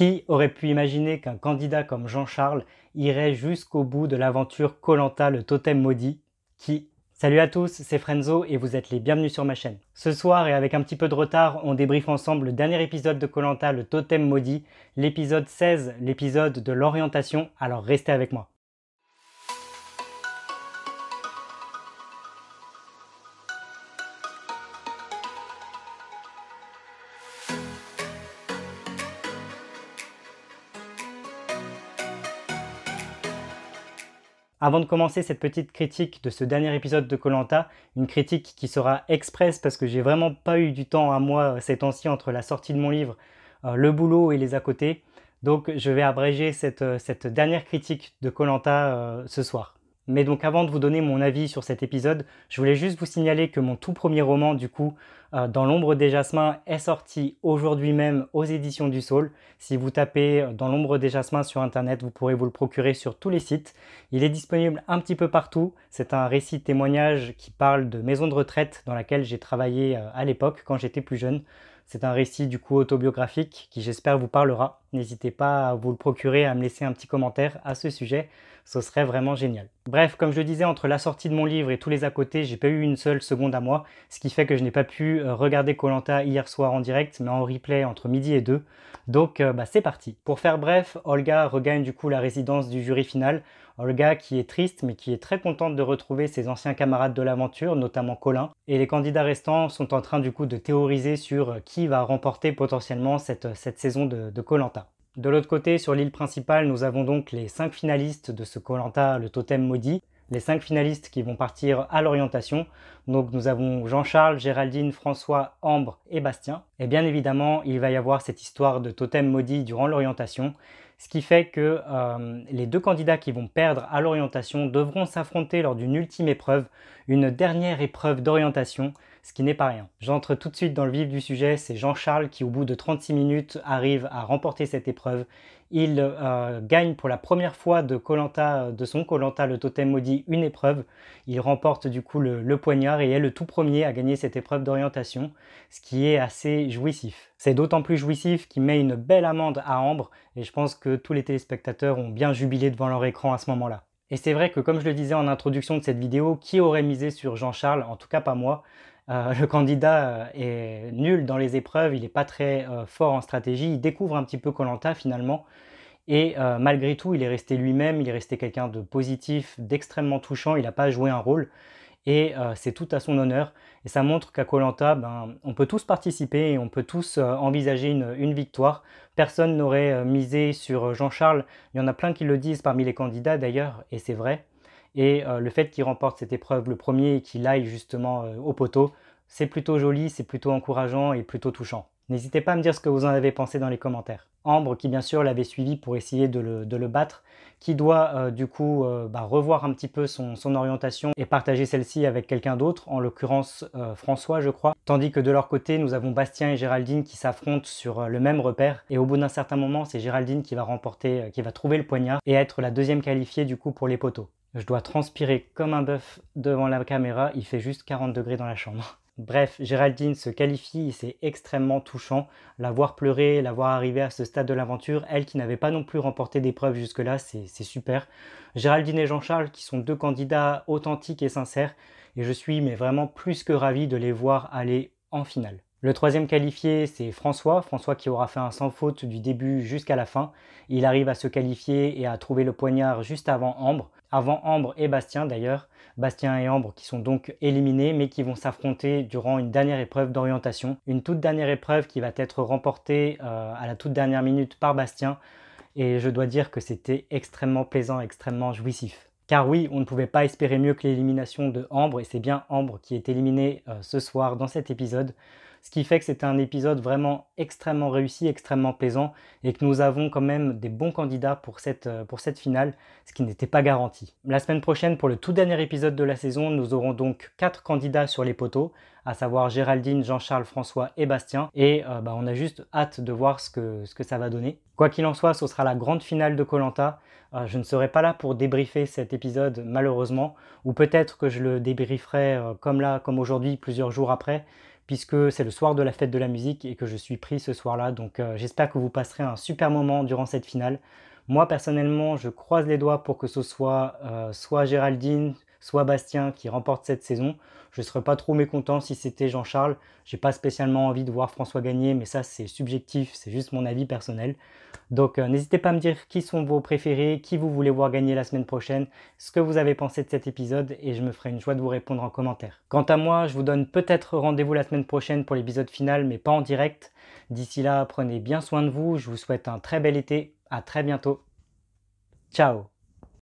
Qui aurait pu imaginer qu'un candidat comme Jean-Charles irait jusqu'au bout de l'aventure Colanta le totem maudit Qui Salut à tous, c'est Frenzo et vous êtes les bienvenus sur ma chaîne. Ce soir et avec un petit peu de retard, on débriefe ensemble le dernier épisode de Colanta le totem maudit, l'épisode 16, l'épisode de l'orientation, alors restez avec moi. Avant de commencer cette petite critique de ce dernier épisode de Colanta, une critique qui sera express parce que j'ai vraiment pas eu du temps à moi euh, ces temps-ci entre la sortie de mon livre, euh, le boulot et les à côté. Donc je vais abréger cette, euh, dernière critique de Colanta ce soir. Mais donc avant de vous donner mon avis sur cet épisode, je voulais juste vous signaler que mon tout premier roman, du coup, euh, Dans l'ombre des jasmins, est sorti aujourd'hui même aux éditions du Saul. Si vous tapez euh, Dans l'ombre des jasmins sur Internet, vous pourrez vous le procurer sur tous les sites. Il est disponible un petit peu partout. C'est un récit témoignage qui parle de maison de retraite dans laquelle j'ai travaillé euh, à l'époque quand j'étais plus jeune. C'est un récit du coup autobiographique qui j'espère vous parlera. N'hésitez pas à vous le procurer, à me laisser un petit commentaire à ce sujet, ce serait vraiment génial. Bref, comme je le disais, entre la sortie de mon livre et tous les à côté, j'ai pas eu une seule seconde à moi, ce qui fait que je n'ai pas pu euh, regarder Colanta hier soir en direct, mais en replay entre midi et deux. Donc euh, bah, c'est parti. Pour faire bref, Olga regagne du coup la résidence du jury final. Olga qui est triste mais qui est très contente de retrouver ses anciens camarades de l'aventure, notamment Colin. Et les candidats restants sont en train du coup de théoriser sur euh, qui va remporter potentiellement cette, cette saison de Colanta. De l'autre côté, sur l'île principale, nous avons donc les cinq finalistes de ce Colanta, le totem maudit, les cinq finalistes qui vont partir à l'orientation. Donc nous avons Jean-Charles, Géraldine, François, Ambre et Bastien. Et bien évidemment, il va y avoir cette histoire de totem maudit durant l'orientation, ce qui fait que euh, les deux candidats qui vont perdre à l'orientation devront s'affronter lors d'une ultime épreuve, une dernière épreuve d'orientation ce qui n'est pas rien. J'entre tout de suite dans le vif du sujet, c'est Jean-Charles qui au bout de 36 minutes arrive à remporter cette épreuve. Il euh, gagne pour la première fois de, euh, de son Colanta, le totem maudit, une épreuve. Il remporte du coup le, le poignard et est le tout premier à gagner cette épreuve d'orientation, ce qui est assez jouissif. C'est d'autant plus jouissif qu'il met une belle amende à Ambre et je pense que tous les téléspectateurs ont bien jubilé devant leur écran à ce moment-là. Et c'est vrai que comme je le disais en introduction de cette vidéo, qui aurait misé sur Jean-Charles, en tout cas pas moi, euh, le candidat euh, est nul dans les épreuves, il n'est pas très euh, fort en stratégie, il découvre un petit peu Colanta finalement. Et malgré tout, il est resté lui-même, il est resté quelqu'un de positif, d'extrêmement touchant, il n'a pas joué un rôle. Et c'est tout à son honneur. Et ça montre qu'à Colanta, ben, on peut tous participer et on peut tous envisager une, une victoire. Personne n'aurait misé sur Jean-Charles. Il y en a plein qui le disent parmi les candidats d'ailleurs, et c'est vrai. Et euh, le fait qu'il remporte cette épreuve le premier et qu'il aille justement euh, au poteau, c'est plutôt joli, c'est plutôt encourageant et plutôt touchant. N'hésitez pas à me dire ce que vous en avez pensé dans les commentaires. Ambre, qui bien sûr l'avait suivi pour essayer de le, battre, qui doit euh, du coup bah, revoir un petit peu son, orientation et partager celle-ci avec quelqu'un d'autre, en l'occurrence François je crois. Tandis que de leur côté, nous avons Bastien et Géraldine qui s'affrontent sur le même repère. Et au bout d'un certain moment, c'est Géraldine qui va remporter, qui va trouver le poignard et être la deuxième qualifiée du coup pour les poteaux. Je dois transpirer comme un bœuf devant la caméra, il fait juste 40 degrés dans la chambre. Bref, Géraldine se qualifie c'est extrêmement touchant. La voir pleurer, la voir arriver à ce stade de l'aventure, elle qui n'avait pas non plus remporté d'épreuve jusque-là, c'est super. Géraldine et Jean-Charles qui sont deux candidats authentiques et sincères et je suis mais vraiment plus que ravi de les voir aller en finale. Le troisième qualifié, c'est François. François qui aura fait un sans faute du début jusqu'à la fin. Il arrive à se qualifier et à trouver le poignard juste avant Ambre. Avant Ambre et Bastien d'ailleurs. Bastien et Ambre qui sont donc éliminés mais qui vont s'affronter durant une dernière épreuve d'orientation. Une toute dernière épreuve qui va être remportée euh, à la toute dernière minute par Bastien. Et je dois dire que c'était extrêmement plaisant, extrêmement jouissif. Car oui, on ne pouvait pas espérer mieux que l'élimination de Ambre, et c'est bien Ambre qui est éliminé euh, ce soir dans cet épisode ce qui fait que c'était un épisode vraiment extrêmement réussi, extrêmement plaisant, et que nous avons quand même des bons candidats pour cette, euh, pour cette finale, ce qui n'était pas garanti. La semaine prochaine, pour le tout dernier épisode de la saison, nous aurons donc quatre candidats sur les poteaux, à savoir Géraldine, Jean-Charles, François et Bastien, et euh, bah, on a juste hâte de voir ce que, ce que ça va donner. Quoi qu'il en soit, ce sera la grande finale de Colanta. Euh, je ne serai pas là pour débriefer cet épisode malheureusement, ou peut-être que je le débrieferai comme là, comme aujourd'hui, plusieurs jours après, puisque c'est le soir de la fête de la musique et que je suis pris ce soir-là. Donc euh, j'espère que vous passerez un super moment durant cette finale. Moi personnellement, je croise les doigts pour que ce soit euh, soit Géraldine, soit Bastien qui remporte cette saison. Je ne serais pas trop mécontent si c'était Jean-Charles. J'ai pas spécialement envie de voir François gagner, mais ça c'est subjectif, c'est juste mon avis personnel. Donc euh, n'hésitez pas à me dire qui sont vos préférés, qui vous voulez voir gagner la semaine prochaine, ce que vous avez pensé de cet épisode et je me ferai une joie de vous répondre en commentaire. Quant à moi, je vous donne peut-être rendez-vous la semaine prochaine pour l'épisode final, mais pas en direct. D'ici là, prenez bien soin de vous, je vous souhaite un très bel été, à très bientôt. Ciao